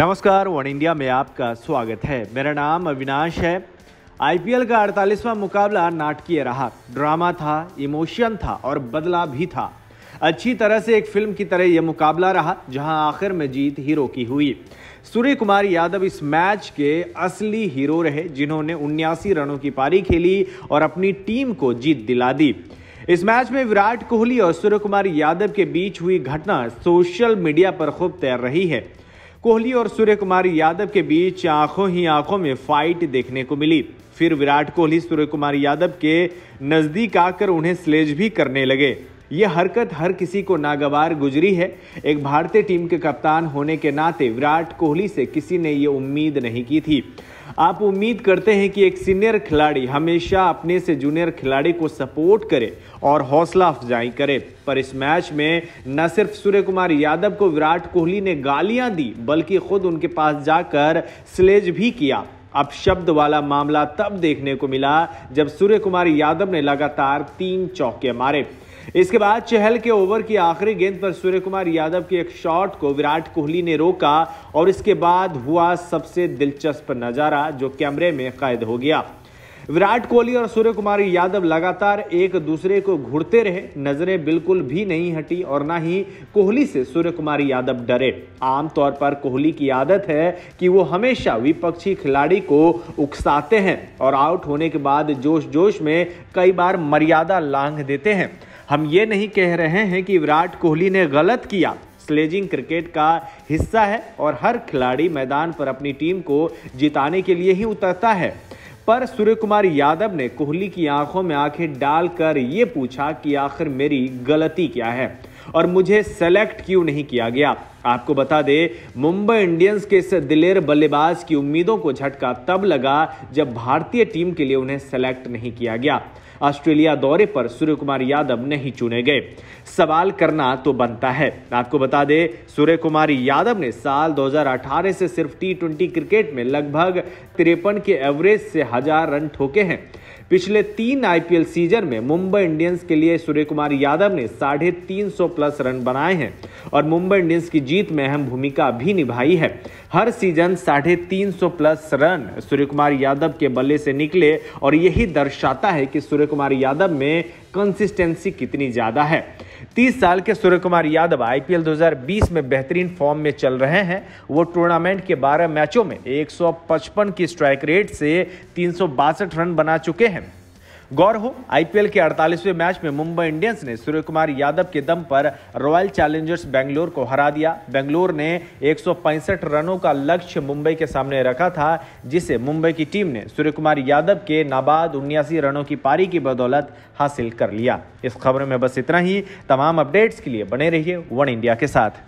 नमस्कार one India में आपका स्वागत है मेरा नाम अविनाश है आईपीएल का 48वां मुकाबला नाटकीय रहा ड्रामा था इमोशन था और बदला भी था अच्छी तरह से एक फिल्म की तरह यह मुकाबला रहा जहां आखिर में जीत हीरो की हुई सूर्य कुमार यादव इस मैच के असली हीरो रहे जिन्होंने उन्यासी रनों की पारी खेली और अपनी टीम को जीत दिला दी इस मैच में विराट कोहली और सूर्य कुमार यादव के बीच हुई घटना सोशल मीडिया पर खूब तैर रही है कोहली और सूर्य कुमार यादव के बीच आंखों ही आंखों में फाइट देखने को मिली फिर विराट कोहली सूर्य कुमार यादव के नज़दीक आकर उन्हें स्लेज भी करने लगे ये हरकत हर किसी को नागवार गुजरी है एक भारतीय टीम के कप्तान होने के नाते विराट कोहली से किसी ने ये उम्मीद नहीं की थी आप उम्मीद करते हैं कि एक सीनियर खिलाड़ी हमेशा अपने से जूनियर खिलाड़ी को सपोर्ट करे और हौसला अफजाई करे पर इस मैच में न सिर्फ सूर्य कुमार यादव को विराट कोहली ने गालियां दी बल्कि खुद उनके पास जाकर स्लेज भी किया अब शब्द वाला मामला तब देखने को मिला जब सूर्य कुमार यादव ने लगातार तीन चौके मारे इसके बाद चहल के ओवर की आखिरी गेंद पर सूर्य कुमार यादव के एक शॉट को विराट कोहली ने रोका और इसके बाद हुआ सबसे दिलचस्प नजारा जो कैमरे में कैद हो गया विराट कोहली और सूर्य कुमार यादव लगातार एक दूसरे को घूरते रहे नजरें बिल्कुल भी नहीं हटी और ना ही कोहली से सूर्य कुमार यादव डरे आमतौर पर कोहली की आदत है कि वो हमेशा विपक्षी खिलाड़ी को उकसाते हैं और आउट होने के बाद जोश जोश में कई बार मर्यादा लांघ देते हैं हम ये नहीं कह रहे हैं कि विराट कोहली ने गलत किया स्लेजिंग क्रिकेट का हिस्सा है और हर खिलाड़ी मैदान पर अपनी टीम को जिताने के लिए ही उतरता है पर सूर्य कुमार यादव ने कोहली की आंखों में आंखें डालकर ये पूछा कि आखिर मेरी गलती क्या है और मुझे सेलेक्ट क्यों नहीं किया गया आपको बता दें मुंबई इंडियंस के इस दिलेर बल्लेबाज की उम्मीदों को झटका तब लगा जब भारतीय टीम के लिए उन्हें सेलेक्ट नहीं किया गया ऑस्ट्रेलिया दौरे पर सूर्य कुमार यादव नहीं चुने गए सवाल करना तो बनता है आपको बता दें सूर्य कुमार यादव ने साल 2018 से सिर्फ टी क्रिकेट में लगभग तिरपन के एवरेज से हजार रन ठोके हैं पिछले तीन आईपीएल सीजन में मुंबई इंडियंस के लिए सूर्य कुमार यादव ने साढ़े तीन सौ प्लस रन बनाए हैं और मुंबई इंडियंस की जीत में अहम भूमिका भी निभाई है हर सीजन साढ़े तीन सौ प्लस रन सूर्य कुमार यादव के बल्ले से निकले और यही दर्शाता है कि सूर्य कुमार यादव में कंसिस्टेंसी कितनी ज़्यादा है तीस साल के सूर्य कुमार यादव आईपीएल 2020 में बेहतरीन फॉर्म में चल रहे हैं वो टूर्नामेंट के 12 मैचों में 155 की स्ट्राइक रेट से तीन रन बना चुके हैं गौर हो आईपीएल के 48वें मैच में मुंबई इंडियंस ने सूर्य कुमार यादव के दम पर रॉयल चैलेंजर्स बेंगलोर को हरा दिया बेंगलोर ने एक रनों का लक्ष्य मुंबई के सामने रखा था जिसे मुंबई की टीम ने सूर्य कुमार यादव के नाबाद उन्यासी रनों की पारी की बदौलत हासिल कर लिया इस खबर में बस इतना ही तमाम अपडेट्स के लिए बने रहिए वन इंडिया के साथ